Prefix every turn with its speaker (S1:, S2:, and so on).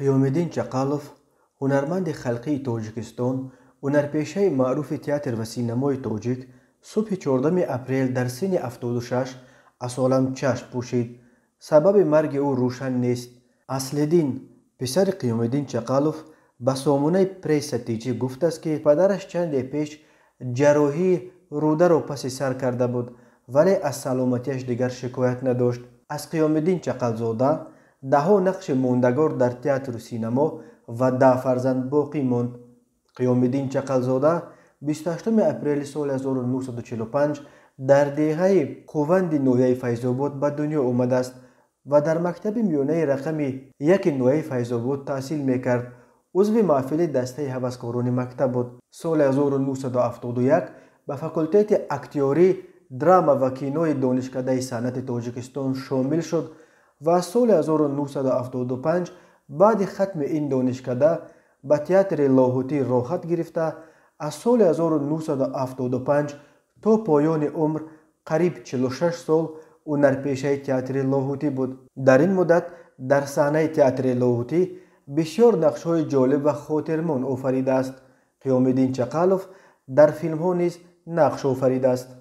S1: қиёмиддин чақалов ҳунарманди халқии тоҷикистон ҳунарпешаи маъруфи театр ва синамои тоҷик субҳи 14 апрел дар синни 76 аз оламчашм пӯшид сабаби марги ӯ рӯшан нест аслиддин писари қиёмиддин чақалов ба сомонаи пресса тиҷӣ гуфтааст ки падараш чанде пеш ҷарроҳии рударо паси сар карда буд вале аз саломатиаш дигар шикоят надошт аз қиёмиддин чақалзода даҳо нақши мондагор дар театру синамо ва да фарзанд боқӣ монд қиёмиддин чақалзода 28 апрели соли 1945 дар деҳаи қуванди ноҳияи файзобод ба дунё омадааст ва дар мактаби миёнаи рақами яки ноҳияи файзобод таҳсил мекард узви маҳфили дастаи ҳаваскорони мактаб буд соли 1971 ба факултети актёрӣ драма ва кинои донишкадаи санъати тоҷикистон шомил шуд ва соли 1975 баъди хатми ин донишкада ба театри лоҳутӣ роҳат гирифта аз соли 1975 то поёни умр қариб 46 сол унарпешаи театри лоҳутӣ буд дар ин муддат дар саҳнаи театри лоҳутӣ бисьёр нақшҳои ҷолиб ва хотирмон офаридааст қиёмиддин чақалов дар филмҳо низ нақш офаридааст